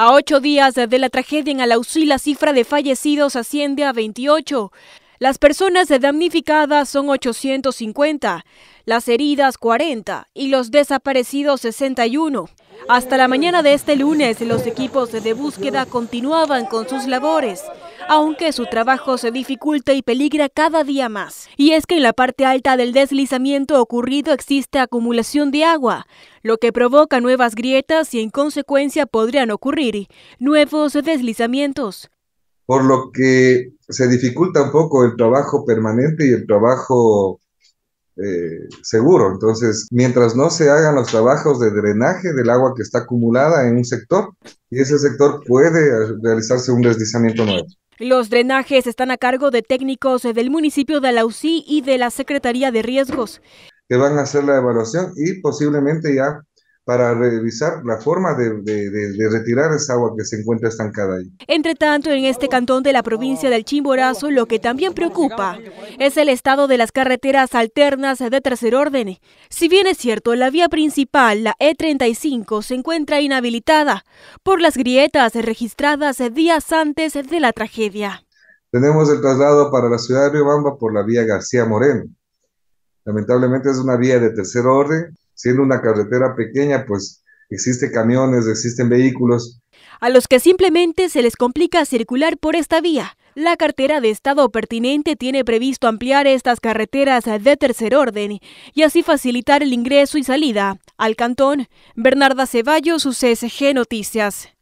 A ocho días de la tragedia en Alausí, la cifra de fallecidos asciende a 28. Las personas damnificadas son 850, las heridas 40 y los desaparecidos 61. Hasta la mañana de este lunes, los equipos de búsqueda continuaban con sus labores aunque su trabajo se dificulta y peligra cada día más. Y es que en la parte alta del deslizamiento ocurrido existe acumulación de agua, lo que provoca nuevas grietas y en consecuencia podrían ocurrir nuevos deslizamientos. Por lo que se dificulta un poco el trabajo permanente y el trabajo eh, seguro. Entonces, mientras no se hagan los trabajos de drenaje del agua que está acumulada en un sector, y ese sector puede realizarse un deslizamiento nuevo. Los drenajes están a cargo de técnicos eh, del municipio de Alausí y de la Secretaría de Riesgos. Que van a hacer la evaluación y posiblemente ya para revisar la forma de, retirar esa agua que se encuentra estancada ahí. Entre tanto, en este cantón de la provincia del Chimborazo, lo que también preocupa es el estado de las carreteras alternas de tercer orden. Si bien es cierto, la vía principal, la E35, se encuentra inhabilitada por las grietas registradas días antes de la tragedia. Tenemos el traslado para la ciudad de Riobamba por la vía García Moreno. Lamentablemente es una vía de tercer orden siendo una carretera pequeña, pues existen camiones, existen vehículos. A los que simplemente se les complica circular por esta vía. La cartera de Estado pertinente tiene previsto ampliar estas carreteras de tercer orden y así facilitar el ingreso y salida al cantón. Bernarda Ceballos, UCSG Noticias.